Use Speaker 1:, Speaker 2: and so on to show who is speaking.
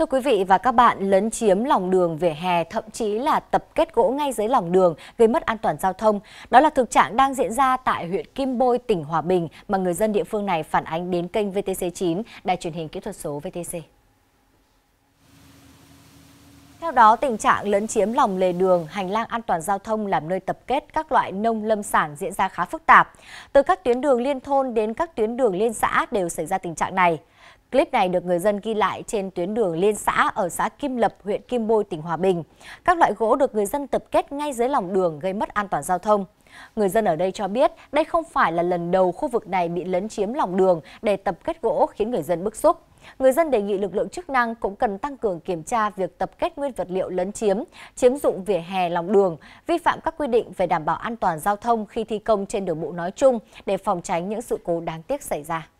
Speaker 1: Thưa quý vị và các bạn, lấn chiếm lòng đường vỉa hè thậm chí là tập kết gỗ ngay dưới lòng đường gây mất an toàn giao thông. Đó là thực trạng đang diễn ra tại huyện Kim Bôi, tỉnh Hòa Bình mà người dân địa phương này phản ánh đến kênh VTC9, đài truyền hình kỹ thuật số VTC. Theo đó, tình trạng lấn chiếm lòng lề đường, hành lang an toàn giao thông làm nơi tập kết các loại nông lâm sản diễn ra khá phức tạp. Từ các tuyến đường liên thôn đến các tuyến đường liên xã đều xảy ra tình trạng này. Clip này được người dân ghi lại trên tuyến đường liên xã ở xã Kim Lập, huyện Kim Bôi, tỉnh Hòa Bình. Các loại gỗ được người dân tập kết ngay dưới lòng đường gây mất an toàn giao thông. Người dân ở đây cho biết đây không phải là lần đầu khu vực này bị lấn chiếm lòng đường để tập kết gỗ khiến người dân bức xúc. Người dân đề nghị lực lượng chức năng cũng cần tăng cường kiểm tra việc tập kết nguyên vật liệu lấn chiếm, chiếm dụng vỉa hè lòng đường, vi phạm các quy định về đảm bảo an toàn giao thông khi thi công trên đường bộ nói chung để phòng tránh những sự cố đáng tiếc xảy ra.